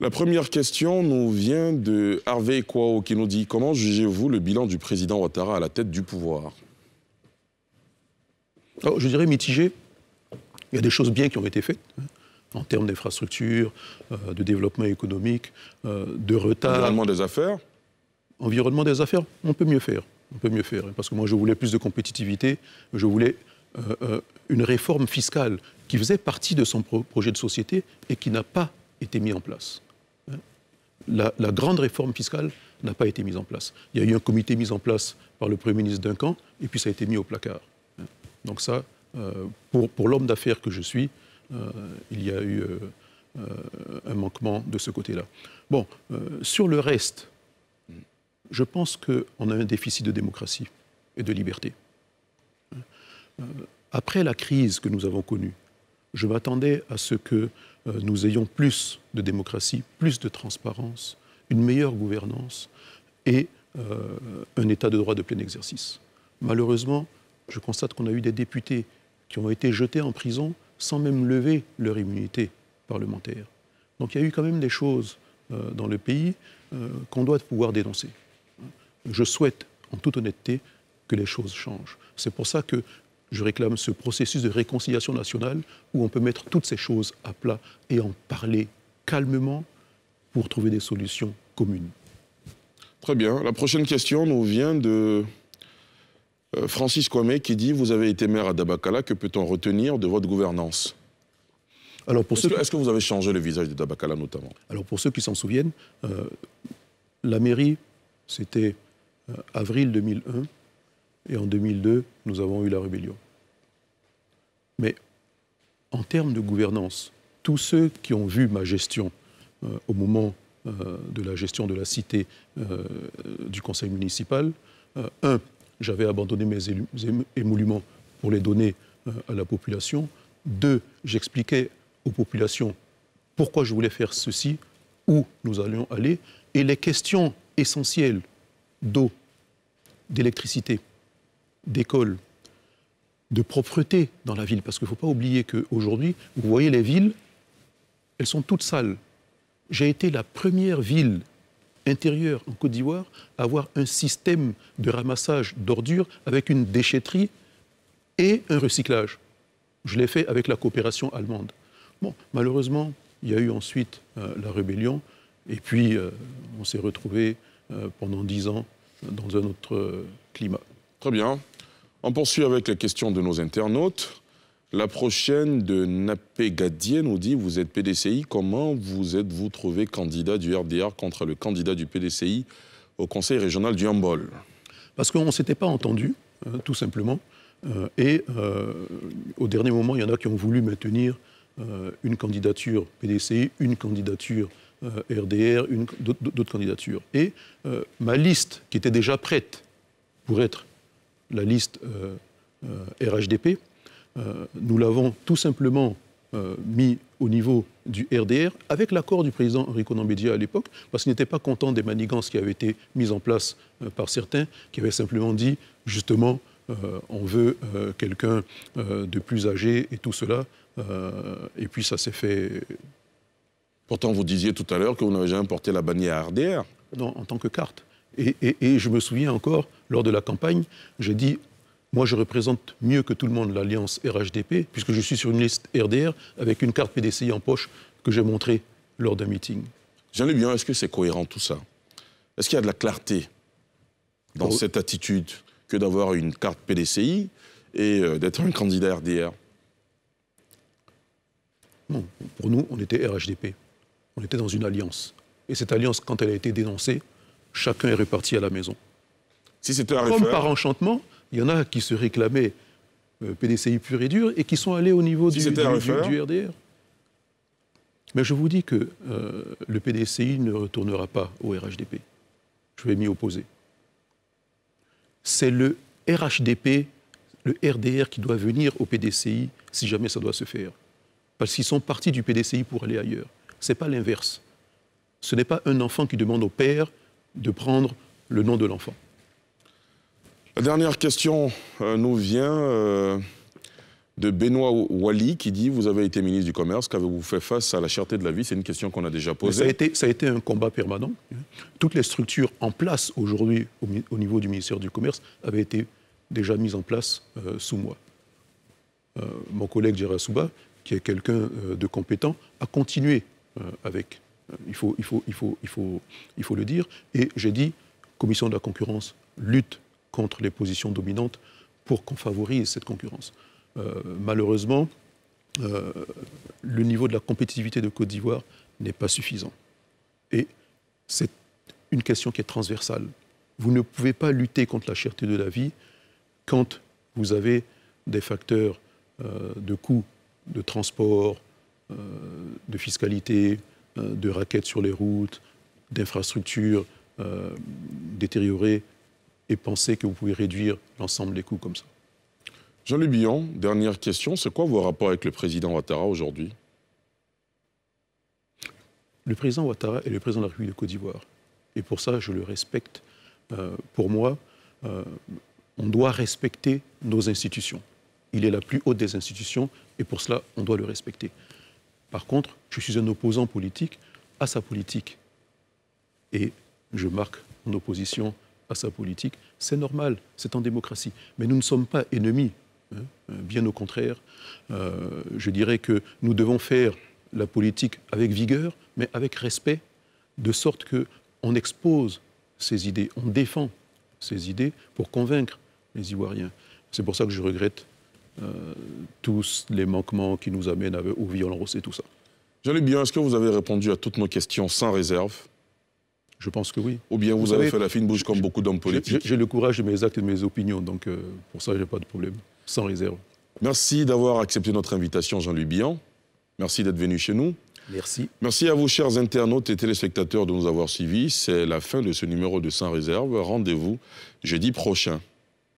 La première question nous vient de Harvey Kwao qui nous dit Comment jugez-vous le bilan du président Ouattara à la tête du pouvoir oh, Je dirais mitigé. Il y a des choses bien qui ont été faites hein, en termes d'infrastructures, euh, de développement économique, euh, de retard. Environnement des affaires Environnement des affaires, on peut mieux faire. On peut mieux faire. Hein, parce que moi, je voulais plus de compétitivité, je voulais euh, une réforme fiscale qui faisait partie de son projet de société et qui n'a pas été mis en place la, grande réforme fiscale n'a pas été mise en place. Il y a eu un comité mis en place par le Premier ministre d'un camp, et puis ça a été mis au placard. Donc ça, euh, pour, l'homme d'affaires que je suis, euh, il y a eu euh, un manquement de ce côté-là. Bon, sur le reste, je pense qu'on a un déficit de démocratie et de liberté. Après la crise que nous avons connue, je m'attendais à ce que euh, nous ayons plus de démocratie, plus de transparence, une meilleure gouvernance et euh, un État de droit de plein exercice. Malheureusement, je constate qu'on a eu des députés qui ont été jetés en prison sans même lever leur immunité parlementaire. Donc il y a eu quand même des choses euh, dans le pays qu'on doit pouvoir dénoncer. Je souhaite, en toute honnêteté, que les choses changent. C'est pour ça que je réclame ce processus de réconciliation nationale où on peut mettre toutes ces choses à plat et en parler calmement pour trouver des solutions communes. Très bien. La prochaine question nous vient de euh, Francis Kwame qui dit Vous avez été maire à Dabakala, que peut-on retenir de votre gouvernance alors est-ce, que, vous avez changé le visage de Dabakala notamment Alors pour ceux qui s'en souviennent, euh, la mairie, c'était euh, avril 2001, et en 2002, nous avons eu la rébellion. Mais en termes de gouvernance, tous ceux qui ont vu ma gestion euh, au moment euh, de la gestion de la cité euh, du conseil municipal, un, j'avais abandonné mes émoluments pour les donner à la population. Deux, j'expliquais aux populations pourquoi je voulais faire ceci, où nous allions aller, et les questions essentielles d'eau, d'électricité, d'école, de propreté dans la ville. Parce qu'il ne faut pas oublier qu'aujourd'hui, vous voyez les villes, elles sont toutes sales. J'ai été la première ville intérieure en Côte d'Ivoire à avoir un système de ramassage d'ordures avec une déchetterie et un recyclage. Je l'ai fait avec la coopération allemande. Bon, malheureusement, il y a eu ensuite euh, la rébellion, et puis euh, on s'est retrouvé euh, pendant dix ans dans un autre climat. Très bien. On poursuit avec la question de nos internautes. La prochaine de Napé Gadier nous dit Vous êtes PDCI, comment vous êtes-vous trouvé candidat du RDR contre le candidat du PDCI au Conseil régional du Hambol Parce qu'on ne s'était pas entendu, euh, tout simplement. Euh, et euh, au dernier moment, il y en a qui ont voulu maintenir une candidature PDCI, une candidature RDR, d'autres candidatures. Et ma liste, qui était déjà prête pour être la liste euh, euh, RHDP. Euh, nous l'avons tout simplement mis au niveau du RDR, avec l'accord du président Enrico Nambedia à l'époque, parce qu'il n'était pas content des manigances qui avaient été mises en place par certains, qui avaient simplement dit, justement, on veut quelqu'un de plus âgé et tout cela. et puis ça s'est fait. Pourtant, vous disiez tout à l'heure que vous n'avez jamais porté la bannière RDR. Non, en tant que carte. Et, je me souviens encore, lors de la campagne, j'ai dit, moi je représente mieux que tout le monde l'alliance RHDP, puisque je suis sur une liste RDR avec une carte PDCI en poche que j'ai montrée lors d'un meeting. – bien, est-ce que c'est cohérent tout ça Est-ce qu'il y a de la clarté dans oh. cette attitude que d'avoir une carte PDCI et euh, d'être un candidat RDR Non, pour nous, on était RHDP. On était dans une alliance. Et cette alliance, quand elle a été dénoncée, chacun est reparti à la maison. Comme par enchantement, il y en a qui se réclamaient euh, PDCI pur et dur et qui sont allés au niveau du, RDR. Mais je vous dis que euh, le PDCI ne retournera pas au RHDP. Je vais m'y opposer. C'est le RHDP, le RDR qui doit venir au PDCI si jamais ça doit se faire. Parce qu'ils sont partis du PDCI pour aller ailleurs. Ce n'est pas l'inverse. Ce n'est pas un enfant qui demande au père de prendre le nom de l'enfant. La dernière question euh, nous vient euh, de Benoît Wally qui dit Vous avez été ministre du Commerce, qu'avez-vous fait face à la cherté de la vie C'est une question qu'on a déjà posée. Ça a, été, un combat permanent. Hein. Toutes les structures en place aujourd'hui au, niveau du ministère du Commerce avaient été déjà mises en place euh, sous moi. mon collègue Gérard Souba, qui est quelqu'un de compétent, a continué avec il faut, il, faut, le dire. Et j'ai dit, commission de la concurrence lutte contre les positions dominantes pour qu'on favorise cette concurrence. Euh, malheureusement, euh, le niveau de la compétitivité de Côte d'Ivoire n'est pas suffisant. Et c'est une question qui est transversale. Vous ne pouvez pas lutter contre la cherté de la vie quand vous avez des facteurs euh, de coûts, de transport, de fiscalité, euh, de raquettes sur les routes, d'infrastructures euh, détériorées, et penser que vous pouvez réduire l'ensemble des coûts comme ça. Jean-Luc Billon, dernière question. C'est quoi vos rapports avec le président Ouattara aujourd'hui Le président Ouattara est le président de la République de Côte d'Ivoire. Et pour ça, je le respecte. Euh, pour moi, on doit respecter nos institutions. Il est la plus haute des institutions et pour cela, on doit le respecter. Par contre, je suis un opposant politique à sa politique. Et je marque mon opposition à sa politique. C'est normal, c'est en démocratie. Mais nous ne sommes pas ennemis, hein. euh, bien au contraire. Euh, je dirais que nous devons faire la politique avec vigueur, mais avec respect, de sorte qu'on expose ses idées, on défend ses idées pour convaincre les Ivoiriens. C'est pour ça que je regrette euh, tous les manquements qui nous amènent viol en et tout ça. – Jean-Luc bien, est-ce que vous avez répondu à toutes nos questions sans réserve Je pense que oui. Ou bien vous, avez, fait la fine bouche comme beaucoup d'hommes politiques J'ai le courage de mes actes et de mes opinions, donc euh, pour ça, je n'ai pas de problème. Sans réserve. Merci d'avoir accepté notre invitation, Jean-Louis Bian. Merci d'être venu chez nous. Merci. Merci à vous, chers internautes et téléspectateurs, de nous avoir suivis. C'est la fin de ce numéro de Sans Réserve. Rendez-vous jeudi prochain.